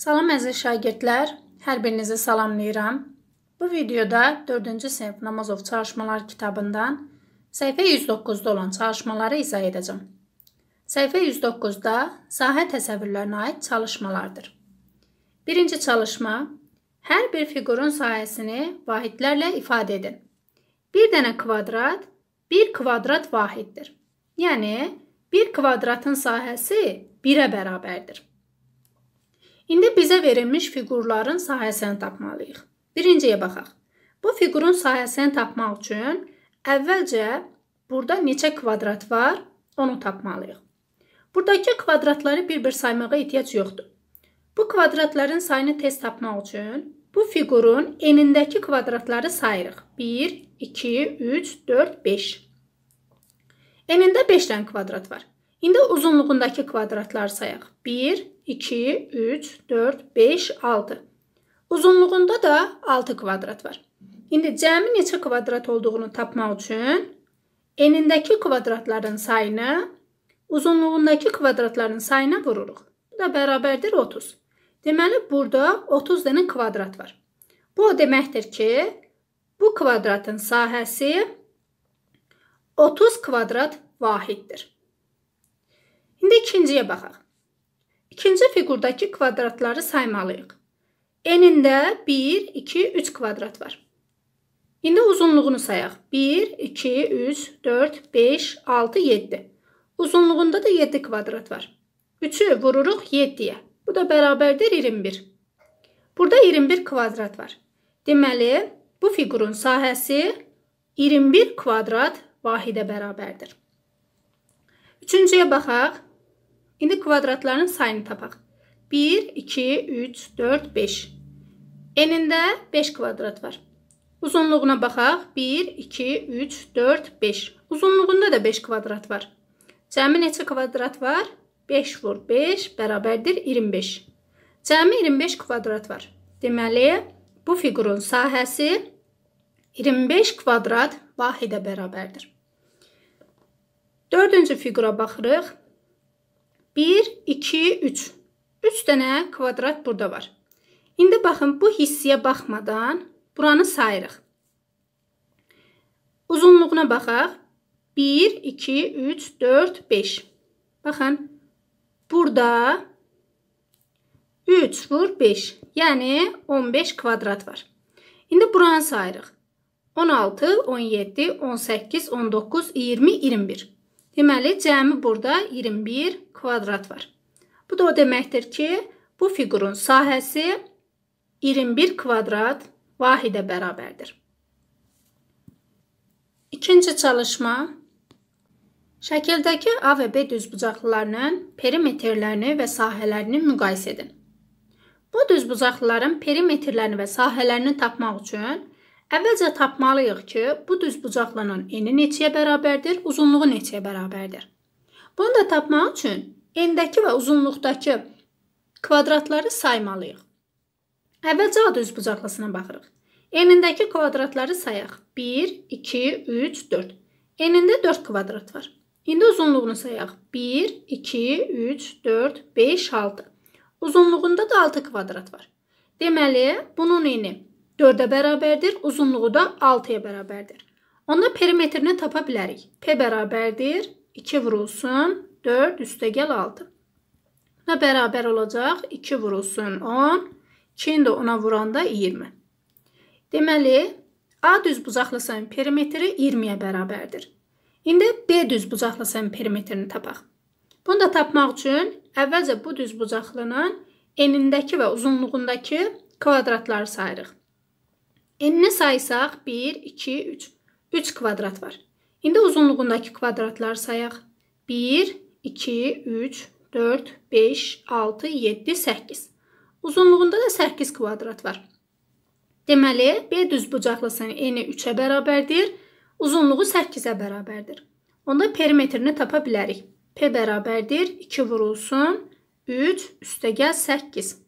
Salam əziz şagirdlər, hər birinizi salamlayıram. Bu videoda 4-cü sinif Namazov çalışmalar kitabından səhifə 109-da olan çalışmaları izah edəcəm. Səhifə 109-da sahə təsəvvürlərinə aid çalışmalardır. Birinci çalışma hər bir fiqurun sahəsini vahidlərlə ifadə edin. Bir dənə kvadrat bir kvadrat vahiddir. Yəni bir kvadratın sahəsi 1-ə bərabərdir. İndi bizə verilmiş fiqurların sahəsini tapmalıyıq. Birinciyə baxaq. Bu fiqurun sahəsini tapmaq üçün əvvəlcə burada neçə kvadrat var, onu tapmalıyıq. Buradakı kvadratları bir-bir saymağa ehtiyac yoxdur. Bu kvadratların sayını tez tapmaq üçün bu fiqurun enindəki kvadratları sayırıq. 1, 2, 3, 4, 5. Enində 5 dənə kvadrat var. İndi uzunluğundakı kvadratları sayaq. 1, 2, 3, 4, 5, 6. Uzunluğunda da 6 kvadrat var. İndi cəmi neçə kvadrat olduğunu tapmaq üçün enindəki kvadratların sayını uzunluğundakı kvadratların sayına vururuq. Bu da bərabərdir 30. Deməli, burada 30 dənə kvadrat var. Bu o deməkdir ki, bu kvadratın sahəsi 30 kvadrat vahiddir. İndi ikinciyə baxaq. İkinci fiqurdakı kvadratları saymalıyıq. N-ində 1, 2, 3 kvadrat var. İndi uzunluğunu sayaq. 1, 2, 3, 4, 5, 6, 7. Uzunluğunda da 7 kvadrat var. 3-ü vururuq 7-yə. Bu da bərabərdir 21. Burada 21 kvadrat var. Deməli, bu fiqurun sahəsi 21 kvadrat vahidə bərabərdir. Üçüncüyə baxaq. İndi kvadratların sayını tapaq. 1, 2, 3, 4, 5. Enində 5 kvadrat var. Uzunluğuna baxaq. 1, 2, 3, 4, 5. Uzunluğunda da 5 kvadrat var. Cəmi neçə kvadrat var? 5 vur 5 bərabərdir 25. Cəmi 25 kvadrat var. Deməli, bu fiqurun sahəsi 25 kvadrat vahidə bərabərdir. Dördüncü fiqura baxırıq. 1, 2, 3. 3 dənə kvadrat burada var. İndi baxın, bu hissiyə baxmadan buranı sayırıq. Uzunluğuna baxaq. 1, 2, 3, 4, 5. Baxın, burada 3 vur 5, yəni 15 kvadrat var. İndi buranı sayırıq. 16, 17, 18, 19, 20, 21. Deməli, cəmi burada 21 kvadrat var. Bu da o deməkdir ki, bu fiqurun sahəsi 21 kvadrat vahidə bərabərdir. İkinci çalışma Şəkildəki A və B düzbucaqlılarının perimetrlərini və sahələrini müqayisə edin. Bu düzbucaqlıların perimetrlərini və sahələrini tapmaq üçün Əvvəlcə tapmalıyıq ki, bu düzbucaqlının eni neçəyə bərabərdir, uzunluğu neçəyə bərabərdir. Bunu da tapmaq üçün endəki və uzunluqdakı kvadratları saymalıyıq. Əvvəlcə A düzbucaqlısına baxırıq. Enindəki kvadratları sayaq. 1, 2, 3, 4. Enində 4 kvadrat var. İndi uzunluğunu sayaq. 1, 2, 3, 4, 5, 6. Uzunluğunda da 6 kvadrat var. Deməli, bunun eni 4-ə bərabərdir, uzunluğu da 6-ya bərabərdir. Onda perimetrini tapa bilərik. P bərabərdir, 2 vurulsun, 4 üstə gəl 6. Buna bərabər olacaq, 2 vurulsun 10, 2-ni də 10-a vuranda 20. Deməli, A düz bucaqlısının perimetri 20-yə bərabərdir. İndi B düz bucaqlısının perimetrini tapaq. Bunu da tapmaq üçün əvvəlcə bu düz bucaqlının enindəki və uzunluğundakı kvadratları sayırıq. N-ni saysaq 1, 2, 3. 3 kvadrat var. İndi uzunluğundakı kvadratları sayaq. 1, 2, 3, 4, 5, 6, 7, 8. Uzunluğunda da 8 kvadrat var. Deməli, B düzbucaqlısının eni 3-ə bərabərdir, uzunluğu 8-ə bərabərdir. Onda perimetrini tapa bilərik. P bərabərdir, 2 vurulsun, 3, üstəgəl 8.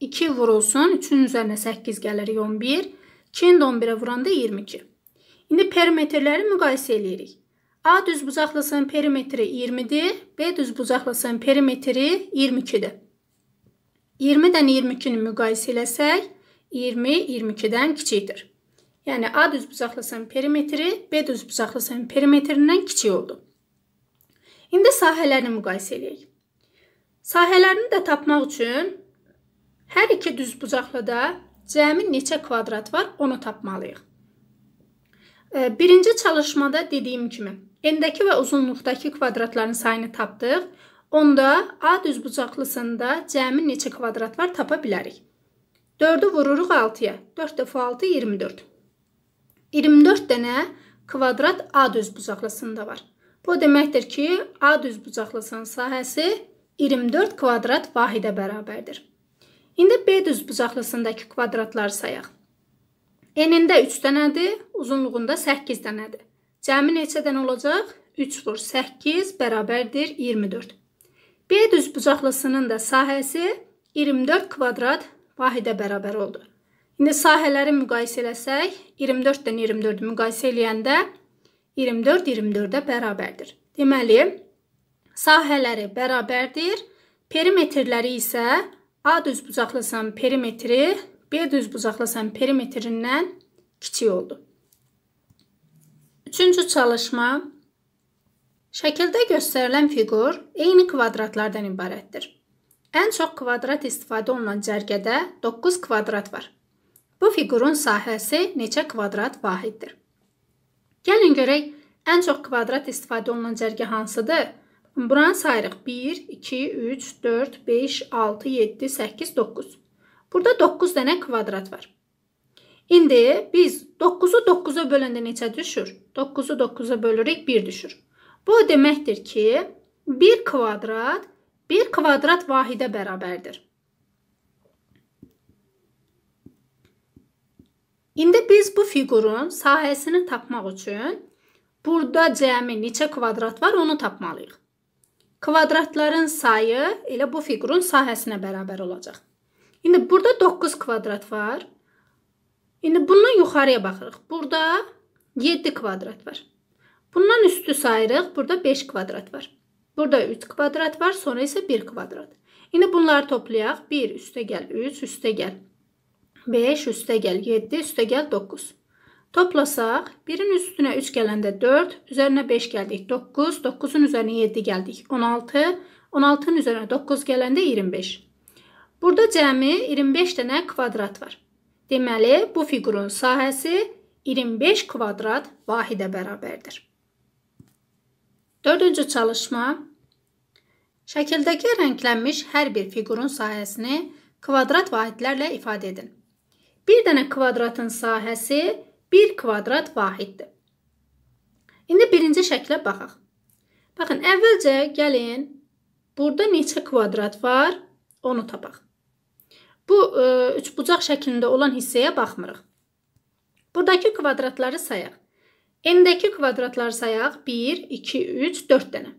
2 vurulsun, 3-ün üzərinə 8 gəlir 11, 2-ni də 11-ə vuranda 22. İndi perimetrləri müqayisə eləyirik. A düzbucaqlısının perimetri 20-dir, B düzbucaqlısının perimetri 22-dir. 20-dən 22-ni müqayisə eləsək, 20 22-dən kiçikdir. Yəni A düzbucaqlısının perimetri B düzbucaqlısının perimetrindən kiçik oldu. İndi sahələrini müqayisə eləyək. Sahələrini də tapmaq üçün Hər iki düzbucaqlıda cəmi neçə kvadrat var, onu tapmalıyıq. E, birinci çalışmada dediyim kimi, endəki və uzunluqdakı kvadratların sayını tapdıq. Onda A düzbucaqlısında cəmi neçə kvadrat var tapa bilərik. 4-ü vururuq 6-ya. 4 dəfə 6 24. 24 dənə kvadrat A düzbucaqlısında var. Bu deməkdir ki, A düzbucaqlısının sahəsi 24 kvadrat vahidə bərabərdir. İndi B düzbucaqlısındakı kvadratları sayaq. Enində 3 dənədir, uzunluğunda 8 dənədir. Cəmi neçə dənə olacaq? 3 vur 8 bərabərdir 24. B düzbucaqlısının da sahəsi 24 kvadrat vahidə bərabər oldu. İndi sahələri müqayisə eləsək, 24-dən 24-ü müqayisə eləyəndə 24 24-ə bərabərdir. Deməli, sahələri bərabərdir, perimetrləri isə A düz bucaqlı sən perimetri B düz bucaqlı sən perimetrindən kiçik oldu. Üçüncü çalışma. Şəkildə göstərilən fiqur eyni kvadratlardan ibarətdir. Ən çox kvadrat istifadə olunan cərgədə 9 kvadrat var. Bu fiqurun sahəsi neçə kvadrat vahiddir? Gəlin görək, ən çox kvadrat istifadə olunan cərgə hansıdır? Buranı sayırıq. 1, 2, 3, 4, 5, 6, 7, 8, 9. Burada 9 dənə kvadrat var. İndi biz 9-u 9-a böləndə neçə düşür? 9-u 9-a bölürük, 1 düşür. Bu deməkdir ki, 1 kvadrat 1 kvadrat vahidə bərabərdir. İndi biz bu fiqurun sahəsini tapmaq üçün burada cəmi neçə kvadrat var onu tapmalıyıq. Kvadratların sayı elə bu fiqurun sahəsinə bərabər olacaq. İndi burada 9 kvadrat var. İndi bundan yuxarıya baxırıq. Burada 7 kvadrat var. Bundan üstü sayırıq. Burada 5 kvadrat var. Burada 3 kvadrat var. Sonra isə 1 kvadrat. İndi bunları toplayaq. 1 üstə gəl 3, üstə gəl 5, üstə gəl 7, üstə gəl 9. Toplasaq, 1-in üstünə 3 gələndə 4, üzərinə 5 gəldik 9, 9-un üzərinə 7 gəldik 16, 16-nın üzərinə 9 gələndə 25. Burada cəmi 25 dənə kvadrat var. Deməli, bu fiqurun sahəsi 25 kvadrat vahidə bərabərdir. Dördüncü çalışma. Şəkildəki rənglənmiş hər bir fiqurun sahəsini kvadrat vahidlərlə ifadə edin. Bir dənə kvadratın sahəsi 25 1 kvadrat vahiddir. İndi birinci şəklə baxaq. Baxın, əvvəlcə gəlin, burada neçə kvadrat var, onu tapaq. Bu, ə, e, üçbucaq şəklində olan hissəyə baxmırıq. Buradakı kvadratları sayaq. Endəki kvadratları sayaq 1, 2, 3, 4 dənə.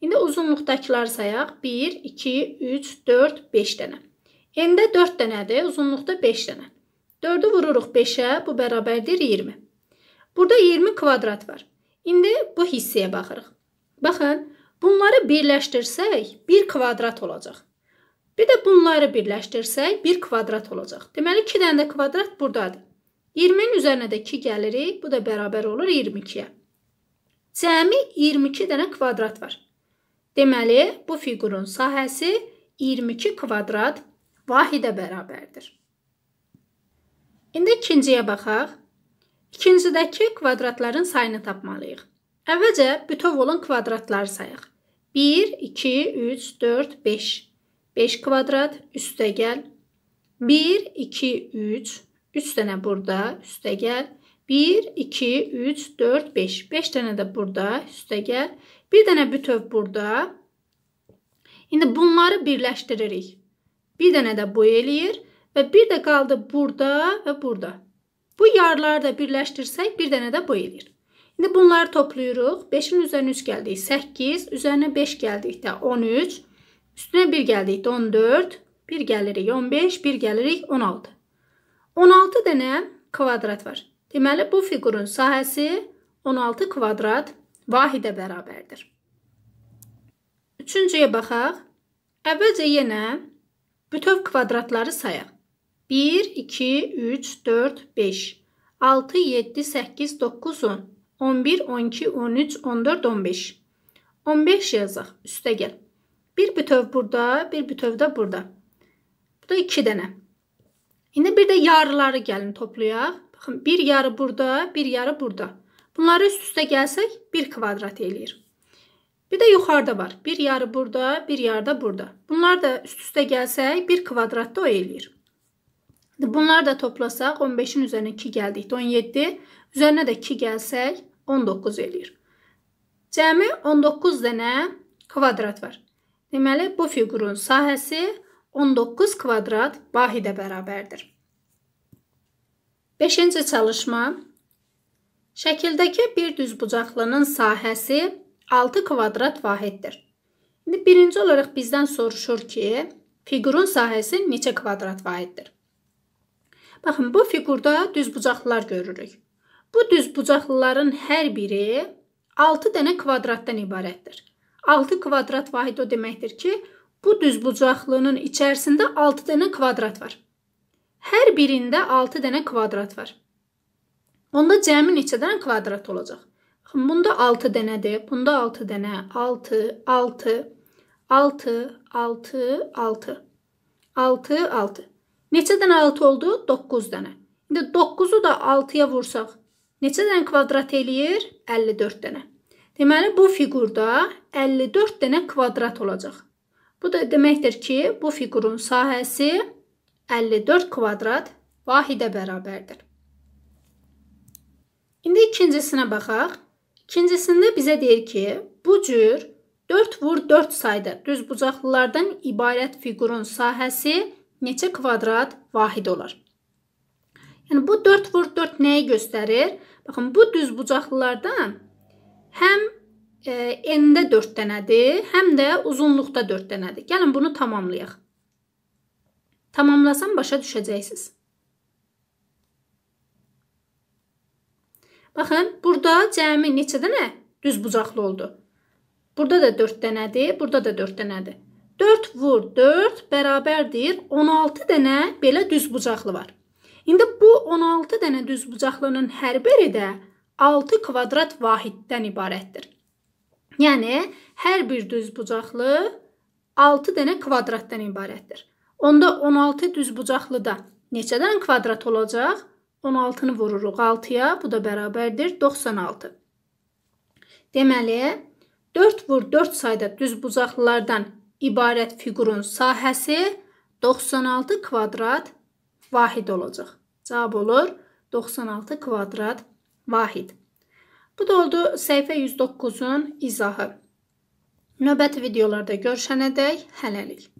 İndi uzunluqdakıları sayaq 1, 2, 3, 4, 5 dənə. Endə 4 dənədir, uzunluqda 5 dənə. 4-ü vururuq 5-ə, bu bərabərdir 20. Burada 20 kvadrat var. İndi bu hissəyə baxırıq. Baxın, bunları birləşdirsək 1 kvadrat olacaq. Bir də bunları birləşdirsək 1 kvadrat olacaq. Deməli 2 dənə də kvadrat burdadır. 20-nin üzərinə də 2 gəlirik, bu da bərabər olur 22-yə. Cəmi 22 dənə kvadrat var. Deməli, bu fiqurun sahəsi 22 kvadrat vahidə bərabərdir. İndi ikinciyə baxaq. İkincidəki kvadratların sayını tapmalıyıq. Əvvəlcə bütöv olan kvadratları sayaq. 1, 2, 3, 4, 5. 5 kvadrat, üstə gəl. 1, 2, 3, 3 dənə burada, üstə gəl. 1, 2, 3, 4, 5. 5 dənə də burada, üstə gəl. 1 dənə bütöv burada. İndi bunları birləşdiririk. 1 dənə də bu eləyir. Və bir də qaldı burada və burada. Bu yarları da birləşdirsək, bir dənə də bu eləyir. İndi bunları toplayırıq. 5-in üzərinə 3 gəldik 8, üzərinə 5 gəldikdə 13, üstünə 1 gəldikdə 14, 1 gəlirik 15, 1 gəlirik 16. 16 dənə kvadrat var. Deməli, bu figurun sahəsi 16 kvadrat vahidə bərabərdir. Üçüncüyə baxaq. Əvvəlcə yenə bütöv kvadratları sayaq. 1, 2, 3, 4, 5, 6, 7, 8, 9, 10, 11, 12, 13, 14, 15. 15 yazaq. Üstə gəl. Bir bütöv burada, bir bütöv də burada. Bu da 2 dənə. İndi bir də yarıları gəlin toplayaq. Baxın, bir yarı burada, bir yarı burada. Bunları üst-üstə gəlsək, bir kvadrat eləyir. Bir də yuxarıda var. Bir yarı burada, bir yarı da burada. Bunlar da üst-üstə gəlsək, bir kvadratda o eləyir. Bunları da toplasaq 15-in üzərinə 2 gəldikdə 17, üzərinə də 2 gəlsək 19 eləyir. Cəmi 19 dənə kvadrat var. Deməli bu fiqurun sahəsi 19 kvadrat vahidə bərabərdir. 5-ci çalışma Şəkildəki bir düzbucaqlının sahəsi 6 kvadrat vahiddir. İndi birinci olaraq bizdən soruşur ki, fiqurun sahəsi neçə kvadrat vahiddir? Baxın, bu fiqurda düzbucaqlılar görürük. Bu düzbucaqlıların hər biri 6 dənə kvadratdan ibarətdir. 6 kvadrat vahid o deməkdir ki, bu düzbucaqlının içərisində 6 dənə kvadrat var. Hər birində 6 dənə kvadrat var. Onda cəmi neçə dənə kvadrat olacaq? Baxın, bunda 6 dənədir, bunda 6 dənə, 6, 6, 6, 6, 6, 6, 6. Neçə dənə 6 oldu? 9 dənə. İndi 9-u da 6-ya vursaq, neçə dənə kvadrat eləyir? 54 dənə. Deməli, bu figurda 54 dənə kvadrat olacaq. Bu da deməkdir ki, bu figurun sahəsi 54 kvadrat vahidə bərabərdir. İndi ikincisinə baxaq. İkincisində bizə deyir ki, bu cür 4 vur 4 sayda düz bucaqlılardan ibarət figurun sahəsi 54 neçə kvadrat vahid olar? Yəni bu 4 vur 4 nəyi göstərir? Baxın, bu düzbucaqlılardan həm e, endə 4 dənədir, həm də uzunluqda 4 dənədir. Gəlin bunu tamamlayaq. Tamamlasam başa düşəcəksiniz. Baxın, burada cəmi neçə dənə düzbucaqlı oldu? Burada da 4 dənədir, burada da 4 dənədir. 4 vur 4 bərabərdir 16 dənə belə düzbucaqlı var. İndi bu 16 dənə düzbucaqlının hər biri də 6 kvadrat vahiddən ibarətdir. Yəni hər bir düzbucaqlı 6 dənə kvadratdan ibarətdir. Onda 16 düzbucaqlıda neçə dənə kvadrat olacaq? 16-nı vururuq 6-ya, bu da bərabərdir 96. Deməli 4 vur 4 sayda düzbucaqlılardan ibarət fiqurun sahəsi 96 kvadrat vahid olacaq. Cavab olur 96 kvadrat vahid. Bu da oldu səhifə 109-un izahı. Növbəti videolarda görüşənədək hələlik.